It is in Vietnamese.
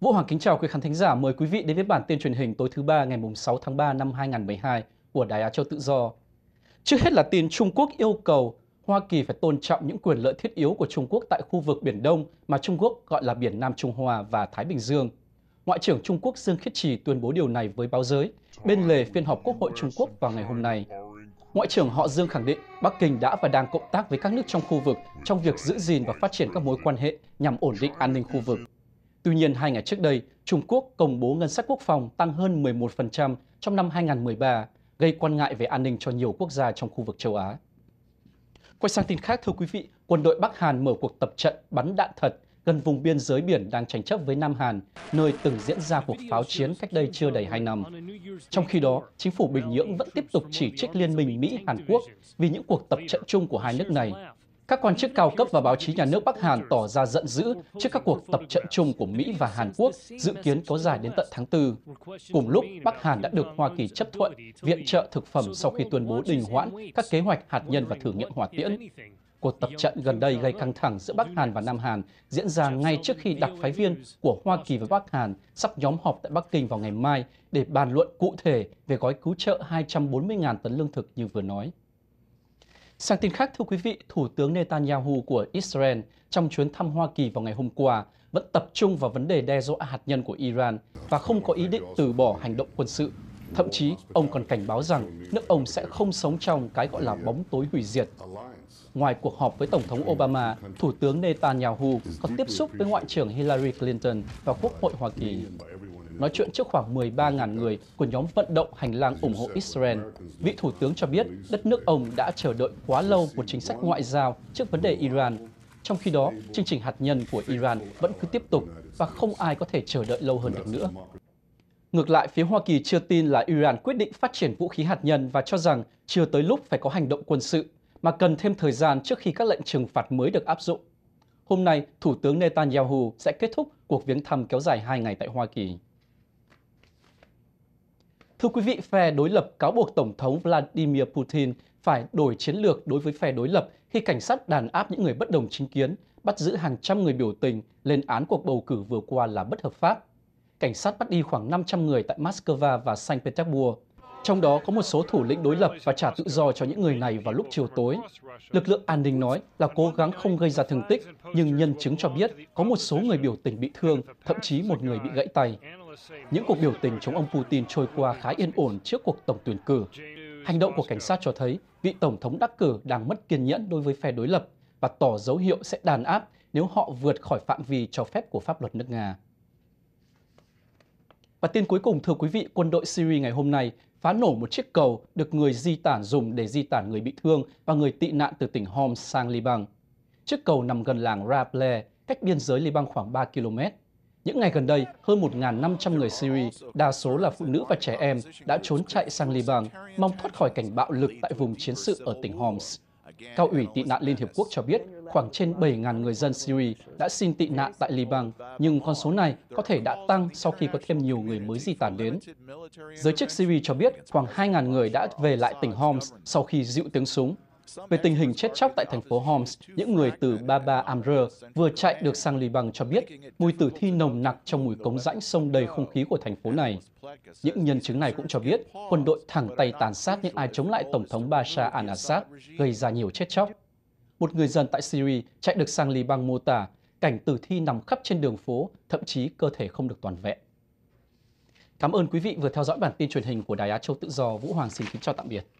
Vũ Hoàng kính chào quý khán thính giả, mời quý vị đến với bản tin truyền hình tối thứ ba ngày 6 tháng 3 năm 2012 của Đài Á Châu Tự Do. Trước hết là tin Trung Quốc yêu cầu Hoa Kỳ phải tôn trọng những quyền lợi thiết yếu của Trung Quốc tại khu vực Biển Đông mà Trung Quốc gọi là Biển Nam Trung Hoa và Thái Bình Dương. Ngoại trưởng Trung Quốc Dương Khiết Trì tuyên bố điều này với báo giới bên lề phiên họp Quốc hội Trung Quốc vào ngày hôm nay. Ngoại trưởng họ Dương khẳng định Bắc Kinh đã và đang cộng tác với các nước trong khu vực trong việc giữ gìn và phát triển các mối quan hệ nhằm ổn định an ninh khu vực. Tuy nhiên, hai ngày trước đây, Trung Quốc công bố ngân sách quốc phòng tăng hơn 11% trong năm 2013, gây quan ngại về an ninh cho nhiều quốc gia trong khu vực châu Á. Quay sang tin khác, thưa quý vị, quân đội Bắc Hàn mở cuộc tập trận bắn đạn thật gần vùng biên giới biển đang tranh chấp với Nam Hàn, nơi từng diễn ra cuộc pháo chiến cách đây chưa đầy hai năm. Trong khi đó, chính phủ Bình Nhưỡng vẫn tiếp tục chỉ trích liên minh Mỹ-Hàn Quốc vì những cuộc tập trận chung của hai nước này các quan chức cao cấp và báo chí nhà nước Bắc Hàn tỏ ra giận dữ trước các cuộc tập trận chung của Mỹ và Hàn Quốc dự kiến kéo dài đến tận tháng 4. Cùng lúc, Bắc Hàn đã được Hoa Kỳ chấp thuận viện trợ thực phẩm sau khi tuyên bố đình hoãn các kế hoạch hạt nhân và thử nghiệm hỏa tiễn. Cuộc tập trận gần đây gây căng thẳng giữa Bắc Hàn và Nam Hàn diễn ra ngay trước khi đặc phái viên của Hoa Kỳ và Bắc Hàn sắp nhóm họp tại Bắc Kinh vào ngày mai để bàn luận cụ thể về gói cứu trợ 240.000 tấn lương thực như vừa nói. Sang tin khác, thưa quý vị, Thủ tướng Netanyahu của Israel trong chuyến thăm Hoa Kỳ vào ngày hôm qua vẫn tập trung vào vấn đề đe dọa hạt nhân của Iran và không có ý định từ bỏ hành động quân sự. Thậm chí, ông còn cảnh báo rằng nước ông sẽ không sống trong cái gọi là bóng tối hủy diệt. Ngoài cuộc họp với Tổng thống Obama, Thủ tướng Netanyahu còn tiếp xúc với Ngoại trưởng Hillary Clinton và Quốc hội Hoa Kỳ nói chuyện trước khoảng 13.000 người của nhóm vận động hành lang ủng hộ Israel. Vị Thủ tướng cho biết đất nước ông đã chờ đợi quá lâu một chính sách ngoại giao trước vấn đề Iran. Trong khi đó, chương trình hạt nhân của Iran vẫn cứ tiếp tục và không ai có thể chờ đợi lâu hơn được nữa. Ngược lại, phía Hoa Kỳ chưa tin là Iran quyết định phát triển vũ khí hạt nhân và cho rằng chưa tới lúc phải có hành động quân sự, mà cần thêm thời gian trước khi các lệnh trừng phạt mới được áp dụng. Hôm nay, Thủ tướng Netanyahu sẽ kết thúc cuộc viếng thăm kéo dài 2 ngày tại Hoa Kỳ. Thưa quý vị, phe đối lập cáo buộc Tổng thống Vladimir Putin phải đổi chiến lược đối với phe đối lập khi cảnh sát đàn áp những người bất đồng chính kiến, bắt giữ hàng trăm người biểu tình, lên án cuộc bầu cử vừa qua là bất hợp pháp. Cảnh sát bắt đi khoảng 500 người tại Moscow và Saint Petersburg trong đó có một số thủ lĩnh đối lập và trả tự do cho những người này vào lúc chiều tối lực lượng an ninh nói là cố gắng không gây ra thương tích nhưng nhân chứng cho biết có một số người biểu tình bị thương thậm chí một người bị gãy tay những cuộc biểu tình chống ông putin trôi qua khá yên ổn trước cuộc tổng tuyển cử hành động của cảnh sát cho thấy vị tổng thống đắc cử đang mất kiên nhẫn đối với phe đối lập và tỏ dấu hiệu sẽ đàn áp nếu họ vượt khỏi phạm vi cho phép của pháp luật nước nga và tin cuối cùng thưa quý vị, quân đội Syria ngày hôm nay phá nổ một chiếc cầu được người di tản dùng để di tản người bị thương và người tị nạn từ tỉnh Homs sang Liban. Chiếc cầu nằm gần làng Rable, cách biên giới Liban khoảng 3 km. Những ngày gần đây, hơn 1.500 người Syria, đa số là phụ nữ và trẻ em, đã trốn chạy sang Liban, mong thoát khỏi cảnh bạo lực tại vùng chiến sự ở tỉnh Homs. Cao ủy tị nạn Liên Hiệp Quốc cho biết khoảng trên 7.000 người dân Syria đã xin tị nạn tại Liban, nhưng con số này có thể đã tăng sau khi có thêm nhiều người mới di tản đến. Giới chức Syria cho biết khoảng 2.000 người đã về lại tỉnh Homs sau khi dịu tiếng súng về tình hình chết chóc tại thành phố Homs, những người từ Baba Amr vừa chạy được sang Liban cho biết mùi tử thi nồng nặc trong mùi cống rãnh sông đầy không khí của thành phố này. Những nhân chứng này cũng cho biết quân đội thẳng tay tàn sát những ai chống lại Tổng thống Bashar al-Assad, gây ra nhiều chết chóc. Một người dân tại Syria chạy được sang Liban mô tả cảnh tử thi nằm khắp trên đường phố, thậm chí cơ thể không được toàn vẹn. Cảm ơn quý vị vừa theo dõi bản tin truyền hình của Đài Á Châu Tự Do. Vũ Hoàng xin kính chào tạm biệt.